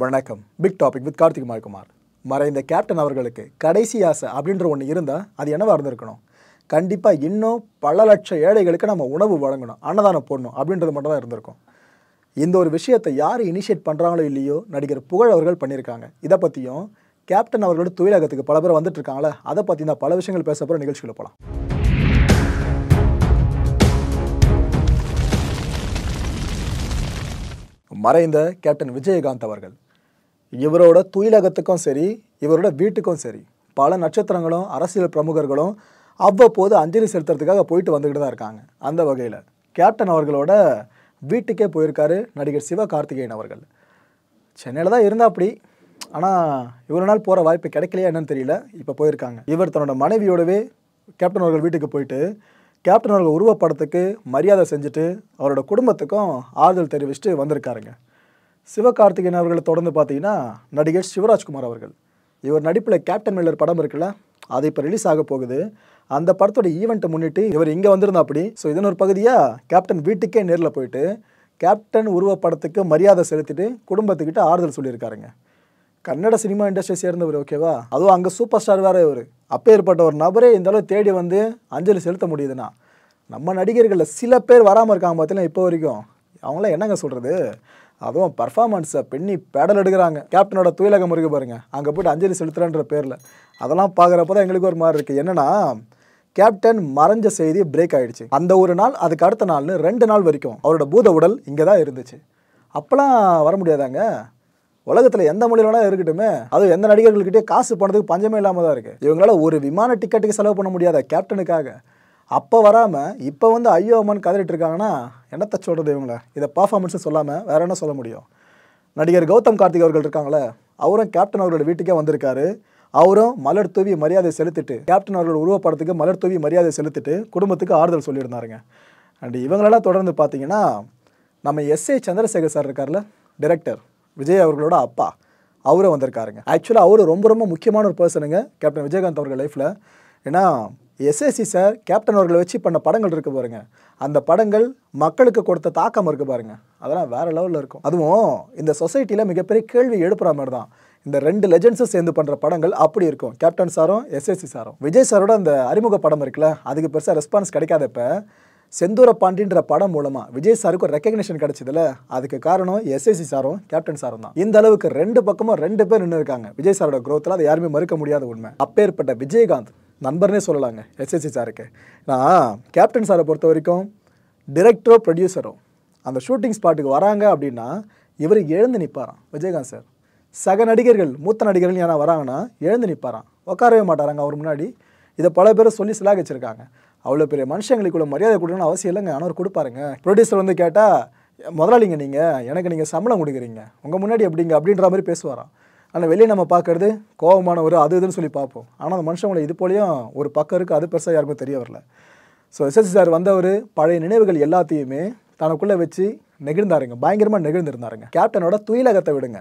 வணக்கம் big topic with Karthik Kumar மறைந்த captain அவர்களுக்கு கடைசி ஆசை அப்படின்ற ஒன்று இருந்தால் அது என்னவாக இருந்திருக்கணும் கண்டிப்பாக இன்னும் பல லட்சம் ஏழைகளுக்கு நம்ம உணவு வழங்கணும் அன்னதானம் போடணும் அப்படின்றது மட்டும் தான் இருந்திருக்கும் இந்த ஒரு விஷயத்தை யார் இனிஷியேட் பண்ணுறாங்களோ இல்லையோ நடிகர் புகழ் அவர்கள் பண்ணியிருக்காங்க இதை பற்றியும் கேப்டன் அவர்களோட தொழிலகத்துக்கு பல பேர் வந்துட்டு இருக்காங்களே அதை பற்றி தான் பல விஷயங்கள் பேச போகிற நிகழ்ச்சிகளை போகலாம் மறைந்த கேப்டன் விஜயகாந்த் அவர்கள் இவரோட துயிலகத்துக்கும் சரி இவரோட வீட்டுக்கும் சரி பல நட்சத்திரங்களும் அரசியல் பிரமுகர்களும் அவ்வப்போது அஞ்சலி செலுத்துறதுக்காக போயிட்டு வந்துக்கிட்டு தான் இருக்காங்க அந்த வகையில் கேப்டன் அவர்களோட வீட்டுக்கே போயிருக்காரு நடிகர் சிவ கார்த்திகேயன் அவர்கள் சென்னையில் தான் இருந்தால் அப்படி ஆனால் இவ்வளோ நாள் போகிற வாய்ப்பு கிடைக்கலையா என்னன்னு தெரியல இப்போ போயிருக்காங்க இவர் தன்னோட மனைவியோடவே கேப்டன் அவர்கள் வீட்டுக்கு போயிட்டு கேப்டன் அவர்கள் உருவப்படத்துக்கு மரியாதை செஞ்சுட்டு அவரோட குடும்பத்துக்கும் ஆறுதல் தெரிவிச்சுட்டு வந்திருக்காருங்க சிவகார்த்திகேயன் அவர்களை தொடர்ந்து பார்த்தீங்கன்னா நடிகர் சிவராஜ்குமார் அவர்கள் இவர் நடிப்பில் கேப்டன் மில்லர் படம் இருக்குல்ல அது இப்போ ரிலீஸ் ஆக போகுது அந்த படத்தோட ஈவெண்ட்டை முன்னிட்டு இவர் இங்கே வந்திருந்தா அப்படி ஸோ இதன் ஒரு பகுதியாக கேப்டன் வீட்டுக்கே நேரில் போயிட்டு கேப்டன் உருவ படத்துக்கு மரியாதை செலுத்திட்டு குடும்பத்துக்கிட்ட ஆறுதல் சொல்லியிருக்காருங்க கன்னட சினிமா இண்டஸ்ட்ரி சேர்ந்தவர் ஓகேவா அதுவும் அங்கே சூப்பர் ஸ்டார் வேறு இவர் ஏற்பட்ட ஒரு நபரே இந்த தேடி வந்து அஞ்சலி செலுத்த முடியுதுன்னா நம்ம நடிகர்களில் சில பேர் வராமல் இருக்காங்க பார்த்தீங்கன்னா இப்போ வரைக்கும் அவங்களாம் என்னங்க சொல்கிறது அதுவும் பர்ஃபார்மன்ஸை பெண்ணி பேடல் எடுக்கிறாங்க கேப்டனோட தூயலகம் இருக்குது பாருங்க அங்கே போய்ட்டு அஞ்சலி செலுத்துறன்ற பேரில் அதெல்லாம் பார்க்குறப்ப தான் எங்களுக்கு ஒரு மாதிரி இருக்குது என்னென்னா கேப்டன் மறைஞ்ச செய்தி பிரேக் ஆகிடுச்சு அந்த ஒரு நாள் அதுக்கு அடுத்த நாள்னு ரெண்டு நாள் வரைக்கும் அவரோட பூத உடல் இங்கே தான் இருந்துச்சு அப்போலாம் வர முடியாதாங்க உலகத்தில் எந்த மொழியில் வேணால் இருக்கட்டுமே அதுவும் எந்த நடிகர்கள்கிட்டே காசு போனதுக்கு பஞ்சமே இல்லாமல் தான் இருக்குது இவங்களால ஒரு விமான டிக்கெட்டுக்கு செலவு பண்ண முடியாத கேப்டனுக்காக அப்போ வராமல் இப்போ வந்து ஐயோ அம்மன் கதறிட்டு இருக்காங்கன்னா என்னத்தை சொல்கிறது இவங்கள இதை பர்ஃபார்மன்ஸும் சொல்லாமல் வேறு என்ன சொல்ல முடியும் நடிகர் கௌதம் கார்த்திக் அவர்கள் இருக்காங்களே அவரும் கேப்டன் அவர்களோட வீட்டுக்கே வந்திருக்காரு அவரும் மலர் தூவி மரியாதை செலுத்திட்டு கேப்டன் அவர்கள் உருவப்படத்துக்கு மலர் தூவி மரியாதை செலுத்திட்டு குடும்பத்துக்கு ஆறுதல் சொல்லியிருந்தாருங்க அண்ட் இவங்களெல்லாம் தொடர்ந்து பார்த்தீங்கன்னா நம்ம எஸ் ஏ சந்திரசேகர் சார் இருக்கார்ல டிரெக்டர் விஜய் அவர்களோட அப்பா அவரும் வந்திருக்காருங்க ஆக்சுவலாக அவர் ரொம்ப ரொம்ப முக்கியமான ஒரு பர்சனுங்க கேப்டன் விஜயகாந்த் அவர்கள் லைஃப்பில் ஏன்னா எஸ்எஸ்சி சார் கேப்டன் அவர்களை வச்சு பண்ண படங்கள் இருக்குது பாருங்கள் அந்த படங்கள் மக்களுக்கு கொடுத்த தாக்கம் இருக்குது பாருங்கள் அதெல்லாம் வேற லெவலில் இருக்கும் அதுவும் இந்த சொசைட்டியில் மிகப்பெரிய கேள்வி எழுப்புற மாதிரி தான் இந்த ரெண்டு லெஜெண்ட்ஸும் சேர்ந்து பண்ணுற படங்கள் அப்படி இருக்கும் கேப்டன் சாரும் எஸ்எஸ்சி சாரும் விஜய் சாரோட அந்த அறிமுக படம் இருக்குல்ல அதுக்கு பெருசாக ரெஸ்பான்ஸ் கிடைக்காத இப்போ செந்தூர பாண்டின்ற படம் மூலமாக விஜய் சாருக்கு ரெக்கக்னேஷன் கிடைச்சதுல அதுக்கு காரணம் எஸ்எஸ்சி சாரும் கேப்டன் சாரும் தான் இந்த அளவுக்கு ரெண்டு பக்கமும் ரெண்டு பேர் நின்று இருக்காங்க விஜய் சாரோட குரோத்தில் அதை யாருமே மறுக்க முடியாத உண்மை அப்பேற்பட்ட விஜயகாந்த் நண்பர்னே சொல்லலாங்க எஸ்எஸ்சி சாருக்கு நான் கேப்டன் சாரை பொறுத்த வரைக்கும் டிரெக்டரோ ப்ரொடியூசரோ அந்த ஷூட்டிங் ஸ்பாட்டுக்கு வராங்க அப்படின்னா இவர் எழுந்து நிற்பாராம் விஜயகாந்த் சார் சக நடிகர்கள் மூத்த நடிகர்கள் யாரா வராங்கன்னா எழுந்து நிற்பாராம் உட்காரவே மாட்டாராங்க அவர் முன்னாடி இதை பல பேரை சொல்லி சிலாகிச்சிருக்காங்க அவ்வளோ பெரிய மனுஷங்களுக்குள்ள மரியாதை கொடுக்கணும்னு அவசியம் இல்லைங்க ஆனால் கொடுப்பாருங்க ப்ரொடியூசர் வந்து கேட்டால் முதலாளிங்க நீங்கள் எனக்கு நீங்கள் சம்பளம் கொடுக்குறீங்க உங்கள் முன்னாடி எப்படிங்க அப்படின்ற மாதிரி பேசுவாராம் ஆனால் வெளியே நம்ம பார்க்குறது ஒரு அது இதுன்னு சொல்லி பார்ப்போம் ஆனால் அந்த மனுஷங்களை இது போலேயும் ஒரு பக்கம் இருக்குது அது பெருசாக யாருக்கும் தெரிய வரல ஸோ எஸ்எஸ்சி சார் வந்தவர் பழைய நினைவுகள் எல்லாத்தையுமே தனக்குள்ளே வச்சு நெகிழ்ந்தாருங்க பயங்கரமாக நெகிழ்ந்திருந்தாருங்க கேப்டனோட துயிலகத்தை விடுங்க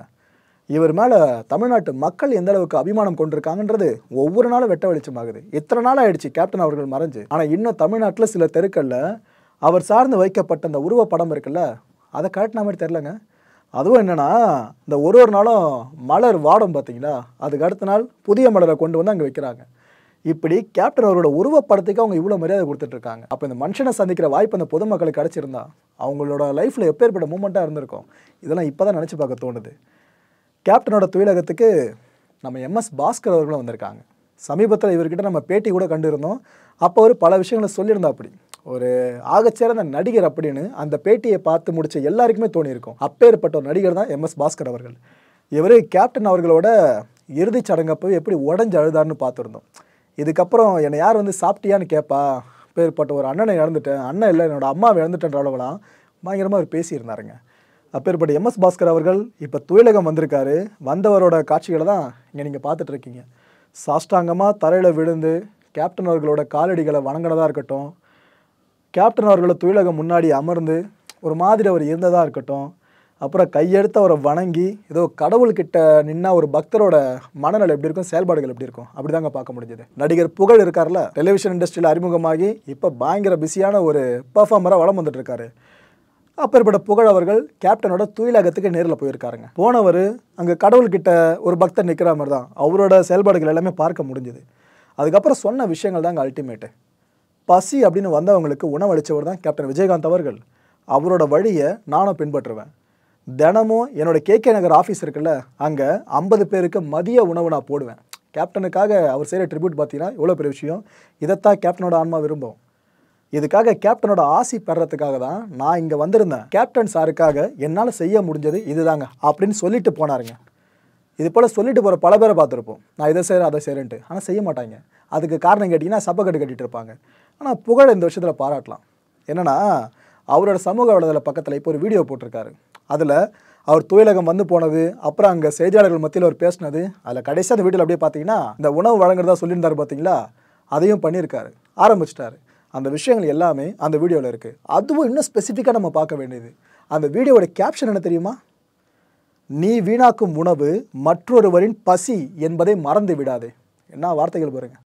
இவர் மேலே தமிழ்நாட்டு மக்கள் எந்த அளவுக்கு அபிமானம் கொண்டிருக்காங்கன்றது ஒவ்வொரு நாளும் வெட்ட வெளிச்சமாகுது இத்தனை நாள் ஆயிடுச்சு கேப்டன் அவர்கள் மறைஞ்சு ஆனால் இன்னும் தமிழ்நாட்டில் சில தெருக்களில் அவர் சார்ந்து வைக்கப்பட்ட அந்த உருவப்படம் இருக்குல்ல அதை கரெக்டான மாதிரி தெரிலங்க அதுவும் என்னென்னா இந்த ஒரு ஒரு நாளும் மலர் வாடும் பார்த்தீங்களா அதுக்கு அடுத்த நாள் புதிய மலரை கொண்டு வந்து அங்கே வைக்கிறாங்க இப்படி கேப்டன் அவரோட உருவப்படத்துக்கு அவங்க இவ்வளோ மரியாதை கொடுத்துட்ருக்காங்க அப்போ இந்த மனுஷனை சந்திக்கிற வாய்ப்பு அந்த பொதுமக்களுக்கு கிடச்சிருந்தா அவங்களோட லைஃப்பில் எப்பேற்பட்ட மூமெண்ட்டாக இருந்திருக்கும் இதெல்லாம் இப்போ தான் நினச்சி பார்க்க தோணுது கேப்டனோட தொழிலகத்துக்கு நம்ம எம்எஸ் பாஸ்கர் அவர்களும் வந்திருக்காங்க சமீபத்தில் இவர்கிட்ட நம்ம பேட்டி கூட கண்டிருந்தோம் அப்போ அவர் பல விஷயங்களை சொல்லியிருந்தா அப்படி ஒரு ஆகச்சிறந்த நடிகர் அப்படின்னு அந்த பேட்டியை பார்த்து முடிச்ச எல்லாருக்குமே தோணியிருக்கும் அப்பேற்பட்ட ஒரு நடிகர் தான் எம்எஸ் பாஸ்கர் அவர்கள் இவர் கேப்டன் அவர்களோட இறுதிச் சடங்கப்போ எப்படி உடஞ்சு அழுதார்னு பார்த்துருந்தோம் இதுக்கப்புறம் என்னை யார் வந்து சாப்பிட்டியான்னு கேட்பா அப்பேற்பட்ட ஒரு அண்ணனை இழந்துட்டேன் அண்ணன் இல்லை என்னோடய அம்மா இழந்துட்டேன்ற அளவுலாம் பயங்கரமாக அவர் பேசியிருந்தாருங்க அப்பேற்பட்ட எம்எஸ் பாஸ்கர் அவர்கள் இப்போ துயிலகம் வந்திருக்காரு வந்தவரோட காட்சிகளை தான் இங்கே நீங்கள் பார்த்துட்ருக்கீங்க சாஷ்டாங்கமாக தரையில் விழுந்து கேப்டன் அவர்களோட காலடிகளை வணங்கினதாக இருக்கட்டும் கேப்டன் அவர்களை தொழிலகம் முன்னாடி அமர்ந்து ஒரு மாதிரி அவர் இருந்ததாக இருக்கட்டும் அப்புறம் கையெடுத்து அவரை வணங்கி ஏதோ கடவுள்கிட்ட நின்னா ஒரு பக்தரோட மனநிலை எப்படி இருக்கும் செயல்பாடுகள் எப்படி இருக்கும் அப்படிதாங்க பார்க்க முடிஞ்சது நடிகர் புகழ் இருக்கார்ல டெலிவிஷன் இண்டஸ்ட்ரியில் அறிமுகமாகி இப்போ பயங்கர பிஸியான ஒரு பர்ஃபார்மராக வளம் வந்துட்டு இருக்காரு அப்பேற்பட்ட புகழ் அவர்கள் கேப்டனோட தூயிலகத்துக்கு நேரில் போயிருக்காருங்க போனவர் அங்கே கடவுள்கிட்ட ஒரு பக்தர் நிற்கிற மாதிரி தான் அவரோட செயல்பாடுகள் எல்லாமே பார்க்க முடிஞ்சுது அதுக்கப்புறம் சொன்ன விஷயங்கள் தாங்க அல்டிமேட்டு பசி அப்படின்னு வந்தவங்களுக்கு உணவளித்தவர் தான் கேப்டன் விஜயகாந்த் அவர்கள் அவரோட வழியை நானும் பின்பற்றுவேன் தினமும் என்னோடய கேகே நகர் ஆஃபீஸ் இருக்குல்ல அங்கே ஐம்பது பேருக்கு மதிய உணவு நான் போடுவேன் கேப்டனுக்காக அவர் செய்கிற ட்ரிபியூட் பார்த்தீங்கன்னா இவ்வளோ பெரிய விஷயம் இதைத்தான் கேப்டனோட ஆன்மா விரும்பும் இதுக்காக கேப்டனோட ஆசி பெறத்துக்காக தான் நான் இங்கே வந்திருந்தேன் கேப்டன் சாருக்காக என்னால் செய்ய முடிஞ்சது இதுதாங்க அப்படின்னு சொல்லிட்டு போனாருங்க இது போல் சொல்லிட்டு போகிற பல பேரை பார்த்துருப்போம் நான் இதை செய்கிறேன் அதை செய்கிறேன்ட்டு ஆனால் செய்ய மாட்டாங்க அதுக்கு காரணம் கேட்டிங்கன்னா சப்பக்கட்டு கட்டிகிட்டு இருப்பாங்க ஆனால் புகழ் இந்த விஷயத்தில் பாராட்டலாம் என்னென்னா அவரோட சமூக வலைதள பக்கத்தில் இப்போ ஒரு வீடியோ போட்டிருக்காரு அதில் அவர் தொழிலகம் வந்து போனது அப்புறம் அங்கே செய்தியாளர்கள் மத்தியில் அவர் பேசினது அதில் கடைசியாக அந்த வீட்டில் அப்படியே பார்த்தீங்கன்னா இந்த உணவு வழங்குறதா சொல்லியிருந்தார் பார்த்தீங்களா அதையும் பண்ணியிருக்காரு ஆரம்பிச்சிட்டாரு அந்த விஷயங்கள் எல்லாமே அந்த வீடியோவில் இருக்குது அதுவும் இன்னும் ஸ்பெசிஃபிக்காக நம்ம பார்க்க வேண்டியது அந்த வீடியோவோட கேப்ஷன் என்ன தெரியுமா நீ வீணாக்கும் உணவு மற்றொருவரின் பசி என்பதை மறந்து விடாதே என்ன வார்த்தைகள் பாருங்கள்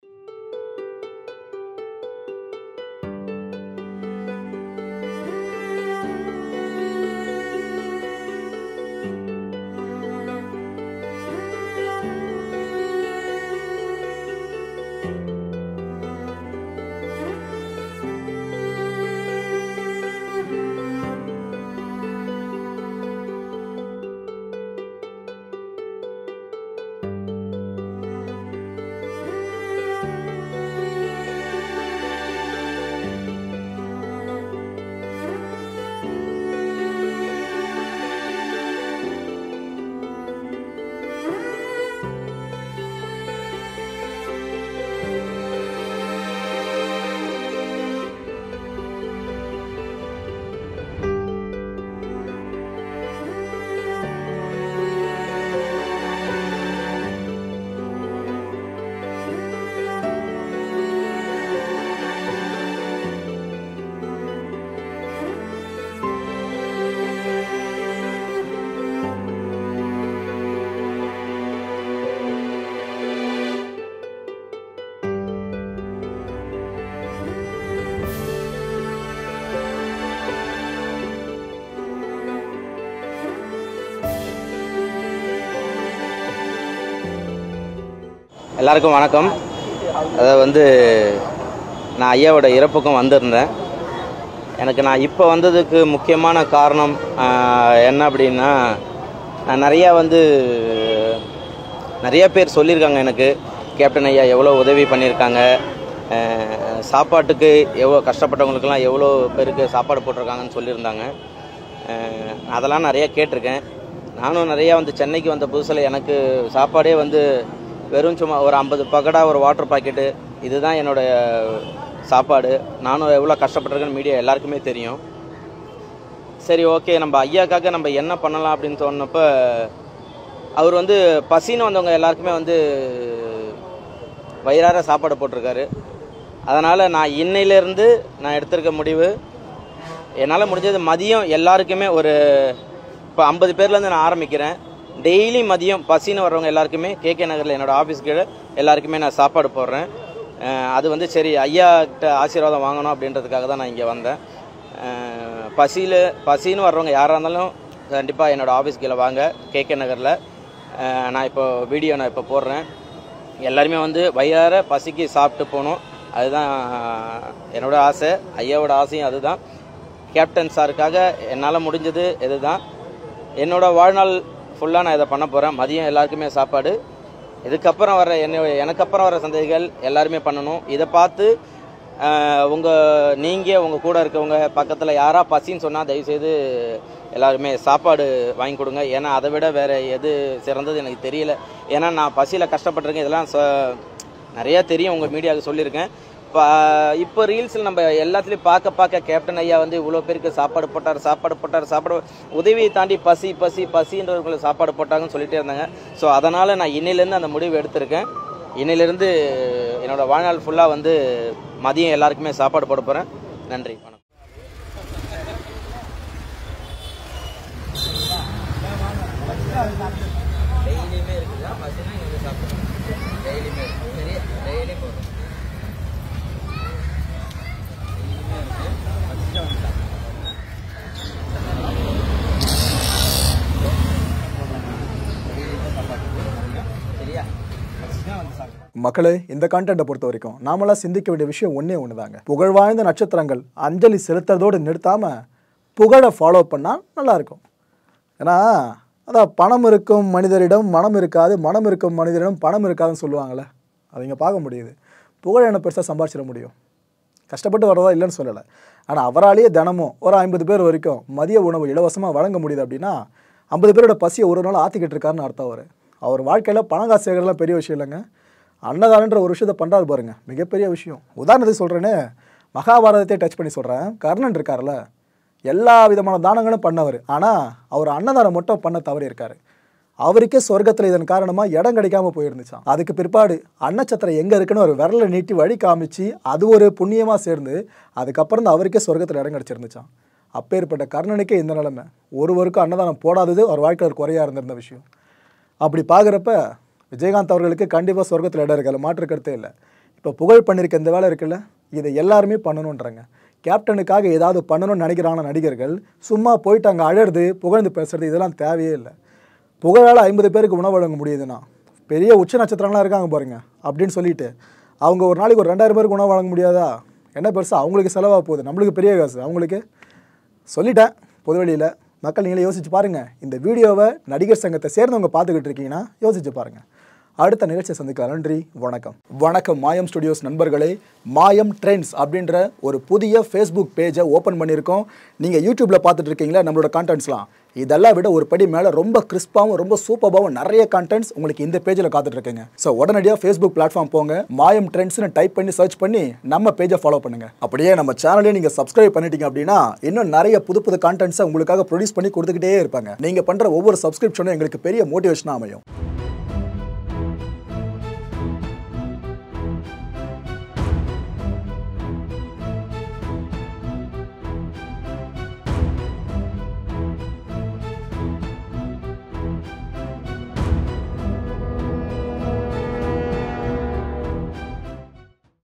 எல்லாருக்கும் வணக்கம் அதை வந்து நான் ஐயாவோட இறப்புக்கும் வந்திருந்தேன் எனக்கு நான் இப்போ வந்ததுக்கு முக்கியமான காரணம் என்ன அப்படின்னா நான் நிறையா வந்து நிறையா பேர் சொல்லியிருக்காங்க எனக்கு கேப்டன் ஐயா எவ்வளோ உதவி பண்ணியிருக்காங்க சாப்பாட்டுக்கு எவ்வளோ கஷ்டப்பட்டவங்களுக்கெல்லாம் எவ்வளோ பேருக்கு சாப்பாடு போட்டிருக்காங்கன்னு சொல்லியிருந்தாங்க அதெல்லாம் நிறையா கேட்டிருக்கேன் நானும் நிறையா வந்து சென்னைக்கு வந்த புதுசில் எனக்கு சாப்பாடே வந்து வெறும் சும்மா ஒரு ஐம்பது பக்கடா ஒரு வாட்டர் பாக்கெட்டு இதுதான் என்னோடய சாப்பாடு நானும் எவ்வளோ கஷ்டப்பட்டிருக்கேன் மீடியா எல்லாருக்குமே தெரியும் சரி ஓகே நம்ம ஐயாக்காக நம்ம என்ன பண்ணலாம் அப்படின்னு தோணுனப்போ அவர் வந்து பசின்னு வந்தவங்க எல்லாருக்குமே வந்து வயிறார சாப்பாடு போட்டிருக்காரு அதனால் நான் இன்னையிலேருந்து நான் எடுத்திருக்க முடிவு என்னால் முடிஞ்சது மதியம் எல்லாருக்குமே ஒரு இப்போ ஐம்பது பேர்லேருந்து நான் ஆரம்பிக்கிறேன் டெய்லி மதியம் பசின்னு வர்றவங்க எல்லாருக்குமே கேகே நகரில் என்னோடய ஆஃபீஸ் கீழே எல்லாருக்குமே நான் சாப்பாடு போடுறேன் அது வந்து சரி ஐயா கிட்ட ஆசீர்வாதம் வாங்கணும் அப்படின்றதுக்காக தான் நான் இங்கே வந்தேன் பசியில் பசின்னு வர்றவங்க யாராக இருந்தாலும் கண்டிப்பாக என்னோடய ஆஃபீஸ் கீழே வாங்க கேகே நகரில் நான் இப்போ வீடியோ நான் இப்போ போடுறேன் எல்லாருமே வந்து வயிறார பசிக்கு சாப்பிட்டு போகணும் அதுதான் என்னோடய ஆசை ஐயாவோட ஆசையும் அதுதான் கேப்டன் சாருக்காக என்னால் முடிஞ்சது இதுதான் என்னோடய வாழ்நாள் ஃபுல்லாக நான் இதை பண்ண போகிறேன் மதியம் எல்லாருக்குமே சாப்பாடு இதுக்கப்புறம் வர என்ன எனக்கப்புறம் வர சந்ததிகள் எல்லாருமே பண்ணணும் இதை பார்த்து உங்கள் நீங்கள் உங்கள் கூட இருக்கவங்க பக்கத்தில் யாராக பசின்னு சொன்னால் தயவுசெய்து எல்லாருமே சாப்பாடு வாங்கி கொடுங்க ஏன்னா அதை விட வேறு எது சிறந்தது எனக்கு தெரியல ஏன்னா நான் பசியில் கஷ்டப்பட்டிருக்கேன் இதெல்லாம் ச நிறையா தெரியும் உங்கள் மீடியாவுக்கு சொல்லியிருக்கேன் இப்போ ரீல்ஸில் நம்ம எல்லாத்துலேயும் பார்க்க பார்க்க கேப்டன் ஐயா வந்து இவ்வளோ பேருக்கு சாப்பாடு போட்டார் சாப்பாடு போட்டார் சாப்பாடு உதவியை தாண்டி பசி பசி பசின்றவர்களுக்கு சாப்பாடு போட்டாங்கன்னு சொல்லிகிட்டே இருந்தாங்க ஸோ அதனால் நான் இன்னிலேருந்து அந்த முடிவு எடுத்திருக்கேன் இன்னிலேருந்து என்னோடய வாழ்நாள் ஃபுல்லாக வந்து மதியம் எல்லாருக்குமே சாப்பாடு போட போகிறேன் நன்றி வணக்கம் டெய்லியுமே இருக்குதா பார்த்தீங்கன்னா இங்கே சாப்பிடுவோம் டெய்லியுமே இருக்குது டெய்லியும் போகிறோம் மக்களே இந்த கண்டென்ட்டை பொறுத்த வரைக்கும் நாமளாக சிந்திக்க வேண்டிய விஷயம் ஒன்றே ஒன்று தாங்க வாய்ந்த நட்சத்திரங்கள் அஞ்சலி செலுத்துறதோடு நிறுத்தாமல் புகழை ஃபாலோ பண்ணால் நல்லாயிருக்கும் ஏன்னா அதான் பணம் இருக்கும் மனிதரிடம் மனம் இருக்காது மனம் இருக்கும் மனிதரிடம் பணம் இருக்காதுன்னு சொல்லுவாங்கள்ல அதை இங்கே பார்க்க முடியுது புகழ் என்ன பெருசாக சம்பாதிச்சிட முடியும் கஷ்டப்பட்டு வர்றதா இல்லைன்னு சொல்லலை ஆனால் அவராலேயே தினமும் ஒரு ஐம்பது பேர் வரைக்கும் மதிய உணவு இலவசமாக வழங்க முடியுது அப்படின்னா ஐம்பது பேரோட பசியை ஒரு நாள் ஆற்றிக்கிட்டு இருக்காருன்னு அர்த்தம் அவர் அவர் வாழ்க்கையில் பணம் சேகரெலாம் பெரிய விஷயம் இல்லைங்க அன்னதானன்ற ஒரு விஷயத்தை பண்ணுறாரு பாருங்கள் மிகப்பெரிய விஷயம் உதாரணத்தை சொல்கிறேன்னு மகாபாரதத்தை டச் பண்ணி சொல்கிறேன் கர்ணன் இருக்கார்ல எல்லா விதமான தானங்களும் பண்ணவர் ஆனால் அவர் அன்னதானம் மட்டும் பண்ண தவறி இருக்கார் அவருக்கே சொர்க்கத்தில் இதன் காரணமாக இடம் கிடைக்காம போயிருந்துச்சான் அதுக்கு பிற்பாடு அன்னச்சத்திரம் எங்கே இருக்குன்னு ஒரு விரலை நீட்டி வழி காமிச்சு அது ஒரு புண்ணியமாக சேர்ந்து அதுக்கப்புறம் தான் அவருக்கே சொர்க்கத்தில் இடம் கிடச்சிருந்துச்சான் அப்பேற்பட்ட கர்ணனுக்கே இந்த நிலைமை ஒருவருக்கும் அன்னதானம் போடாதது அவர் வாழ்க்கையில் குறையாக இருந்திருந்த விஷயம் அப்படி பார்க்குறப்ப விஜயகாந்த் அவர்களுக்கு கண்டிப்பாக சொர்க்கத்தில் இடம் இருக்கல மாற்று கருத்தே இல்லை இப்போ புகழ் பண்ணியிருக்க இந்த வேலை இருக்குல்ல இதை எல்லாருமே பண்ணணுன்றாங்க கேப்டனுக்காக ஏதாவது பண்ணணும்னு நினைக்கிறான நடிகர்கள் சும்மா போயிட்டு அங்கே அழறது புகழ்ந்து பேசுகிறது இதெல்லாம் தேவையே இல்லை புகழால் ஐம்பது பேருக்கு உணவு வழங்க முடியுதுன்னா பெரிய உச்ச நட்சத்திரங்களாம் இருக்காங்க பாருங்கள் அப்படின்னு சொல்லிட்டு அவங்க ஒரு நாளைக்கு ஒரு ரெண்டாயிரம் பேருக்கு உணவு வழங்க முடியாதா என்ன பெருசாக அவங்களுக்கு செலவாக போகுது நம்மளுக்கு பெரிய காசு அவங்களுக்கு சொல்லிட்டேன் பொதுவெளியில் மக்கள் நீங்களே யோசித்து பாருங்கள் இந்த வீடியோவை நடிகர் சங்கத்தை சேர்ந்தவங்க பார்த்துக்கிட்டு இருக்கீங்கன்னா யோசித்து பாருங்கள் அடுத்த நிகழ்ச்சியை சந்திக்கலாம் நன்றி வணக்கம் வணக்கம் மாயம் ஸ்டுடியோஸ் நண்பர்களே மாயம் ட்ரெண்ட்ஸ் அப்படின்ற ஒரு புதிய ஃபேஸ்புக் பேஜை ஓப்பன் பண்ணியிருக்கோம் நீங்கள் யூடியூப்பில் பார்த்துட்டு இருக்கீங்களா நம்மளோட கான்டென்ட்ஸ்லாம் இதெல்லாம் விட ஒரு படி மேலே ரொம்ப கிறிஸ்பாகவும் ரொம்ப சூப்பராகவும் நிறைய கண்டென்ட்ஸ் உங்களுக்கு இந்த பேஜில் காத்துட்ருக்குங்க ஸோ உடனடியாக ஃபேஸ்புக் பிளாட்ஃபார்ம் போங்க மாயம் ட்ரெண்ட்ஸ்னு டைப் பண்ணி சர்ச் பண்ணி நம்ம பேஜை ஃபாலோ பண்ணுங்கள் அப்படியே நம்ம சேனலையும் நீங்கள் சப்ஸ்கிரைப் பண்ணிட்டீங்க அப்படின்னா இன்னும் நிறைய புது புது கண்டென்ட்ஸை உங்களுக்காக ப்ரொடியூஸ் பண்ணி கொடுத்துக்கிட்டே இருப்பாங்க நீங்கள் பண்ணுற ஒவ்வொரு சப்ஸ்கிரிப்ஷனும் எங்களுக்கு பெரிய மோட்டிவேஷனாக அமையும்